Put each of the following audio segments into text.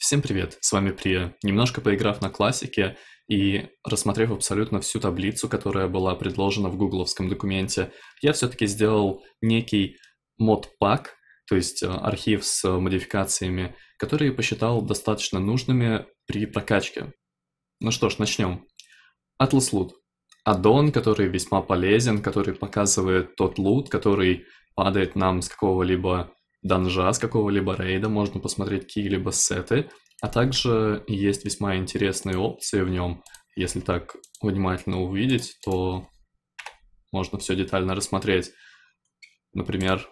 Всем привет, с вами Прия. Немножко поиграв на классике и рассмотрев абсолютно всю таблицу, которая была предложена в гугловском документе, я все-таки сделал некий мод-пак, то есть э, архив с э, модификациями, которые посчитал достаточно нужными при прокачке. Ну что ж, начнем. Atlas Loot. Аддон, который весьма полезен, который показывает тот лут, который падает нам с какого-либо данжа, с какого-либо рейда, можно посмотреть какие-либо сеты, а также есть весьма интересные опции в нем. Если так внимательно увидеть, то можно все детально рассмотреть. Например,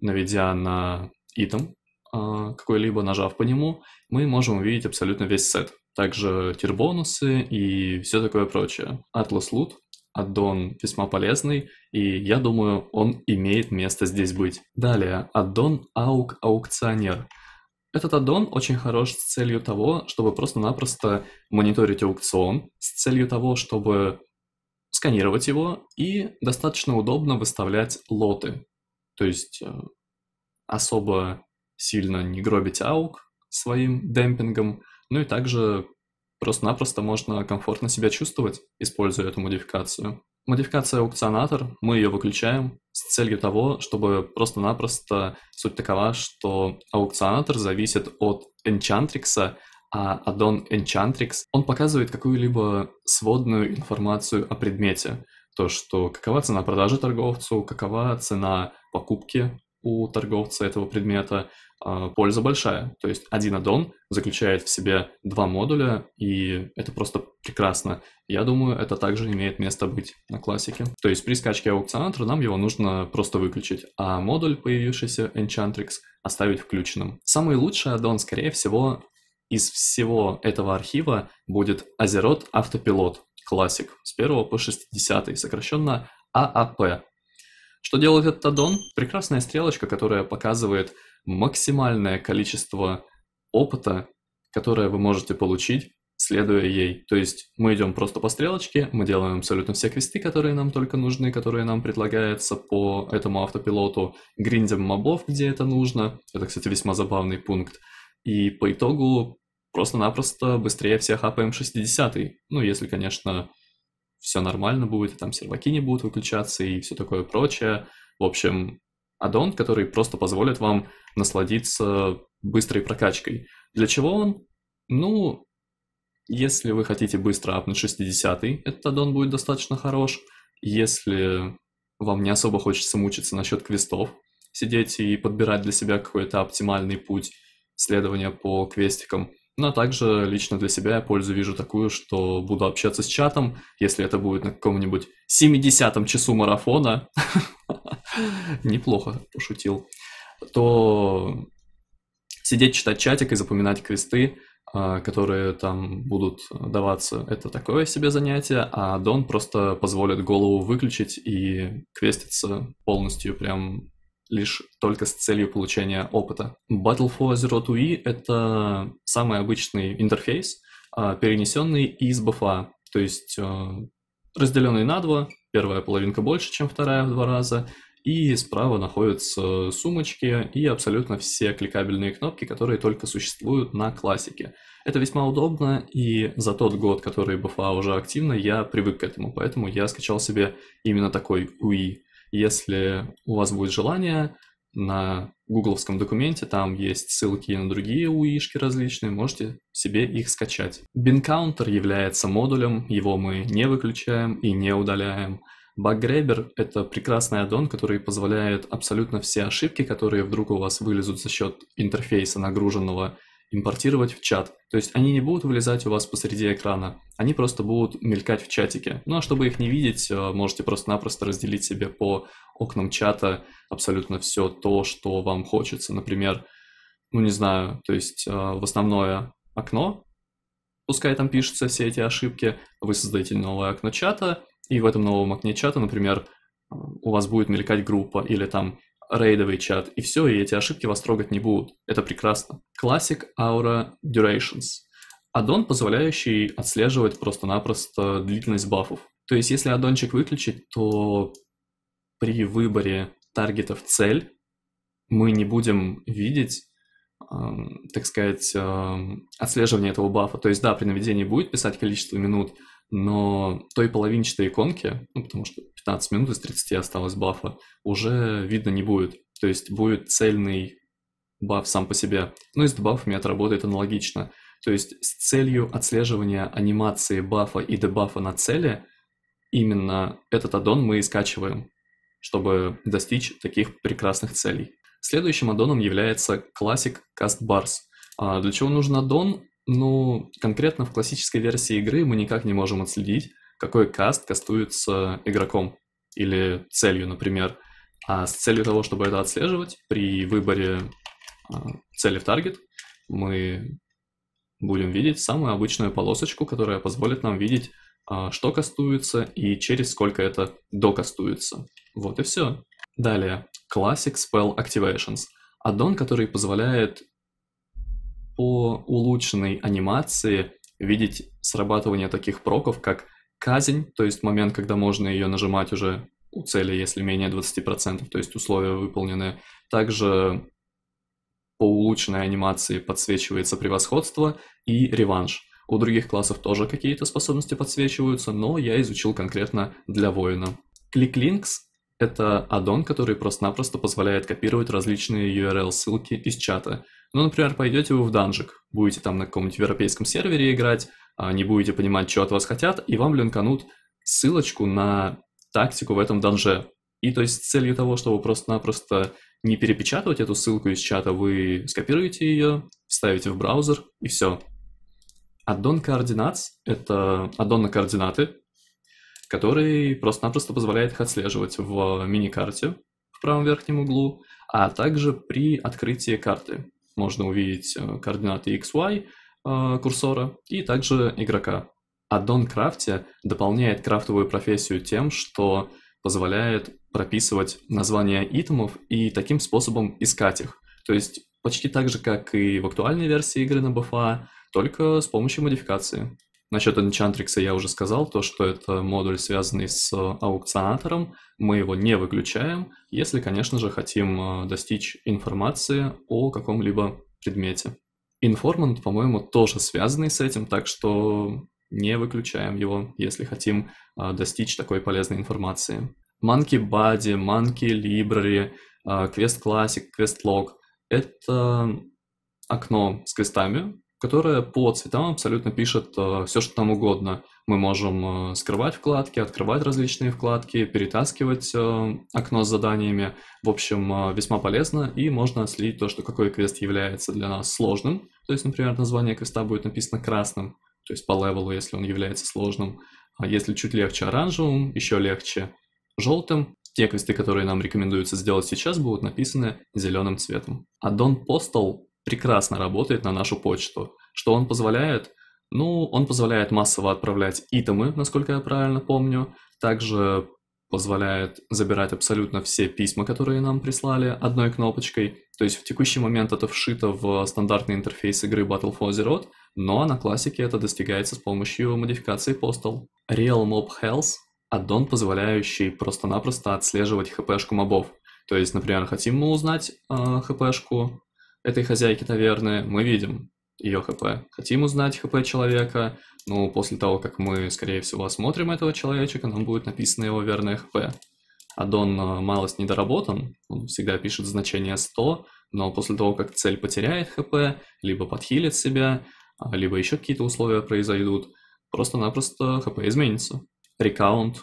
наведя на итем а, какой-либо, нажав по нему, мы можем увидеть абсолютно весь сет. Также тирбонусы и все такое прочее. Atlas Loot аддон весьма полезный, и я думаю, он имеет место здесь быть. Далее, аддон AUK Аукционер. Этот аддон очень хорош с целью того, чтобы просто-напросто мониторить аукцион, с целью того, чтобы сканировать его и достаточно удобно выставлять лоты. То есть э, особо сильно не гробить аук своим демпингом, ну и также Просто-напросто можно комфортно себя чувствовать, используя эту модификацию. Модификация аукционатор, мы ее выключаем с целью того, чтобы просто-напросто суть такова, что аукционатор зависит от энчантрикса, а аддон Enchantrix, он показывает какую-либо сводную информацию о предмете. То, что какова цена продажи торговцу, какова цена покупки у торговца этого предмета а, польза большая. То есть один аддон заключает в себе два модуля, и это просто прекрасно. Я думаю, это также имеет место быть на классике. То есть при скачке аукционатора нам его нужно просто выключить, а модуль, появившийся Enchantrix, оставить включенным. Самый лучший аддон, скорее всего, из всего этого архива будет Azeroth Автопилот Classic с 1 по 60, сокращенно ААП. Что делает этот аддон? Прекрасная стрелочка, которая показывает максимальное количество опыта, которое вы можете получить, следуя ей. То есть мы идем просто по стрелочке, мы делаем абсолютно все квесты, которые нам только нужны, которые нам предлагаются по этому автопилоту, гриндим мобов, где это нужно. Это, кстати, весьма забавный пункт. И по итогу просто-напросто быстрее всех АПМ 60 Ну, если, конечно, все нормально будет, и там серваки не будут выключаться и все такое прочее. В общем, аддон, который просто позволит вам насладиться быстрой прокачкой. Для чего он? Ну, если вы хотите быстро апнуть 60 этот аддон будет достаточно хорош. Если вам не особо хочется мучиться насчет квестов, сидеть и подбирать для себя какой-то оптимальный путь следования по квестикам, но также лично для себя я пользу вижу такую, что буду общаться с чатом, если это будет на каком-нибудь 70-м часу марафона, неплохо пошутил, то сидеть читать чатик и запоминать квесты, а, которые там будут даваться, это такое себе занятие, а Дон просто позволит голову выключить и квеститься полностью прям лишь только с целью получения опыта. Battle for Zero to E — это самый обычный интерфейс, а, перенесенный из бафа, то есть э, разделенный на два, первая половинка больше, чем вторая в два раза, и справа находятся сумочки и абсолютно все кликабельные кнопки, которые только существуют на классике. Это весьма удобно, и за тот год, который BFA уже активно, я привык к этому, поэтому я скачал себе именно такой UI. Если у вас будет желание, на гугловском документе, там есть ссылки на другие уишки различные, можете себе их скачать. BinCounter является модулем, его мы не выключаем и не удаляем. Баггребер — это прекрасный аддон, который позволяет абсолютно все ошибки, которые вдруг у вас вылезут за счет интерфейса нагруженного, импортировать в чат. То есть они не будут вылезать у вас посреди экрана, они просто будут мелькать в чатике. Ну а чтобы их не видеть, э, можете просто-напросто разделить себе по окнам чата абсолютно все то, что вам хочется. Например, ну не знаю, то есть э, в основное окно, пускай там пишутся все эти ошибки, вы создаете новое окно чата, и в этом новом окне чата, например, э, у вас будет мелькать группа или там рейдовый чат, и все, и эти ошибки вас трогать не будут. Это прекрасно. Classic Aura Durations. Аддон, позволяющий отслеживать просто-напросто длительность бафов. То есть, если аддончик выключить, то при выборе таргетов цель мы не будем видеть, э, так сказать, э, отслеживание этого бафа. То есть, да, при наведении будет писать количество минут, но в той половинчатой иконке, ну, потому что 15 минут из 30 осталось бафа, уже видно не будет. То есть будет цельный баф сам по себе. Ну и с дебафами это работает аналогично. То есть с целью отслеживания анимации бафа и дебафа на цели, именно этот аддон мы и скачиваем, чтобы достичь таких прекрасных целей. Следующим аддоном является Classic Cast Bars. А для чего нужен аддон? Ну, конкретно в классической версии игры мы никак не можем отследить, какой каст кастуется игроком или целью, например. А с целью того, чтобы это отслеживать, при выборе а, цели в таргет мы будем видеть самую обычную полосочку, которая позволит нам видеть, а, что кастуется и через сколько это докастуется. Вот и все. Далее, Classic Spell Activations. Аддон, который позволяет по улучшенной анимации видеть срабатывание таких проков, как казнь, то есть момент, когда можно ее нажимать уже у цели, если менее 20%, то есть условия выполнены. Также по улучшенной анимации подсвечивается превосходство и реванш. У других классов тоже какие-то способности подсвечиваются, но я изучил конкретно для воина. кликлинкс это аддон, который просто-напросто позволяет копировать различные URL-ссылки из чата — ну, например, пойдете вы в данжик, будете там на каком-нибудь европейском сервере играть, а, не будете понимать, что от вас хотят, и вам линканут ссылочку на тактику в этом данже. И то есть с целью того, чтобы просто-напросто не перепечатывать эту ссылку из чата, вы скопируете ее, вставите в браузер и все. Аддон координат — это аддон на координаты, который просто-напросто позволяет их отслеживать в миникарте в правом верхнем углу, а также при открытии карты можно увидеть э, координаты XY э, курсора и также игрока. Аддон крафте дополняет крафтовую профессию тем, что позволяет прописывать названия итемов и таким способом искать их. То есть почти так же, как и в актуальной версии игры на BFA, только с помощью модификации. Насчет Enchantrix я уже сказал, то, что это модуль, связанный с э, аукционатором. Мы его не выключаем, если, конечно же, хотим э, достичь информации о каком-либо предмете. Informant, по-моему, тоже связанный с этим, так что не выключаем его, если хотим э, достичь такой полезной информации. Monkey Buddy, Monkey Library, Quest Classic, Quest Log — это окно с квестами, которая по цветам абсолютно пишет э, все, что нам угодно. Мы можем э, скрывать вкладки, открывать различные вкладки, перетаскивать э, окно с заданиями. В общем, э, весьма полезно, и можно отследить то, что какой квест является для нас сложным. То есть, например, название квеста будет написано красным, то есть по левелу, если он является сложным. А если чуть легче оранжевым, еще легче желтым, те квесты, которые нам рекомендуется сделать сейчас, будут написаны зеленым цветом. Аддон Postal прекрасно работает на нашу почту. Что он позволяет? Ну, он позволяет массово отправлять итемы, насколько я правильно помню. Также позволяет забирать абсолютно все письма, которые нам прислали одной кнопочкой. То есть в текущий момент это вшито в стандартный интерфейс игры Battle for Azeroth, но на классике это достигается с помощью модификации Postal. Real Mob Health — аддон, позволяющий просто-напросто отслеживать хп шку мобов. То есть, например, хотим мы узнать э, шку этой хозяйки таверны, мы видим ее ХП. Хотим узнать ХП человека, но после того, как мы, скорее всего, осмотрим этого человечка, нам будет написано его верное ХП. а Аддон э, малость недоработан, он всегда пишет значение 100, но после того, как цель потеряет ХП, либо подхилит себя, а, либо еще какие-то условия произойдут, просто-напросто ХП изменится. Рекаунт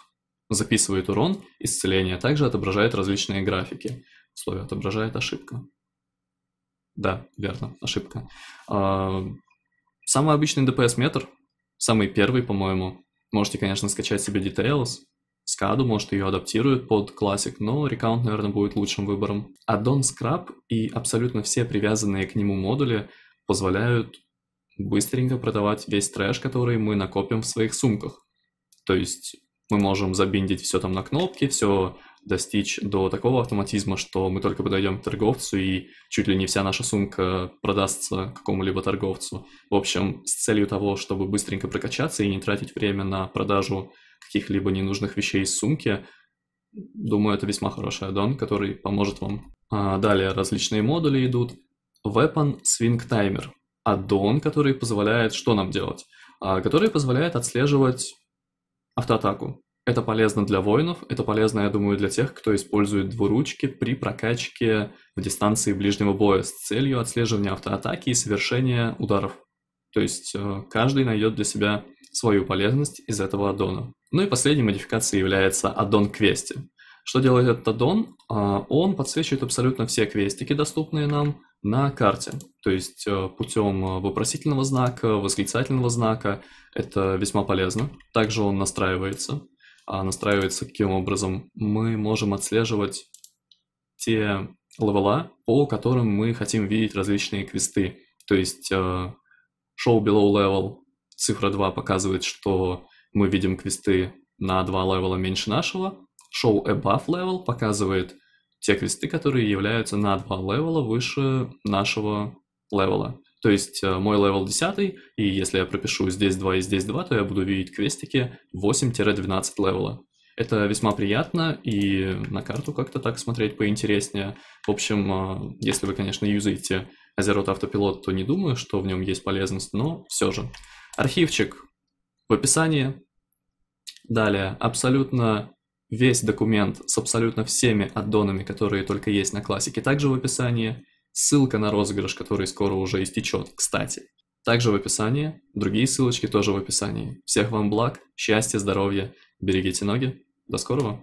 записывает урон, исцеление также отображает различные графики, условия отображает ошибка. Да, верно, ошибка. А, самый обычный DPS-метр, самый первый, по-моему. Можете, конечно, скачать себе Details, SCADA, может, ее адаптируют под классик, но Recount, наверное, будет лучшим выбором. Аддон Scrap и абсолютно все привязанные к нему модули позволяют быстренько продавать весь трэш, который мы накопим в своих сумках. То есть мы можем забиндить все там на кнопки, все достичь до такого автоматизма, что мы только подойдем к торговцу, и чуть ли не вся наша сумка продастся какому-либо торговцу. В общем, с целью того, чтобы быстренько прокачаться и не тратить время на продажу каких-либо ненужных вещей из сумки, думаю, это весьма хороший аддон, который поможет вам. А далее различные модули идут. Weapon Swing Timer. Аддон, который позволяет... Что нам делать? А, который позволяет отслеживать автоатаку. Это полезно для воинов, это полезно, я думаю, для тех, кто использует двуручки при прокачке в дистанции ближнего боя с целью отслеживания автоатаки и совершения ударов. То есть э, каждый найдет для себя свою полезность из этого аддона. Ну и последней модификацией является аддон квести. Что делает этот аддон? А, он подсвечивает абсолютно все квестики, доступные нам на карте. То есть э, путем э, вопросительного знака, восклицательного знака. Это весьма полезно. Также он настраивается а, настраивается каким образом, мы можем отслеживать те левела, по которым мы хотим видеть различные квесты. То есть show э, below level, цифра 2 показывает, что мы видим квесты на 2 левела меньше нашего. Show above level показывает те квесты, которые являются на 2 левела выше нашего левела. То есть э, мой левел 10, и если я пропишу здесь 2 и здесь 2, то я буду видеть квестики 8-12 левела. Это весьма приятно, и на карту как-то так смотреть поинтереснее. В общем, э, если вы, конечно, юзаете Azeroth Autopilot, то не думаю, что в нем есть полезность, но все же. Архивчик в описании. Далее, абсолютно весь документ с абсолютно всеми аддонами, которые только есть на классике, также в описании – Ссылка на розыгрыш, который скоро уже истечет, кстати. Также в описании, другие ссылочки тоже в описании. Всех вам благ, счастья, здоровья, берегите ноги. До скорого!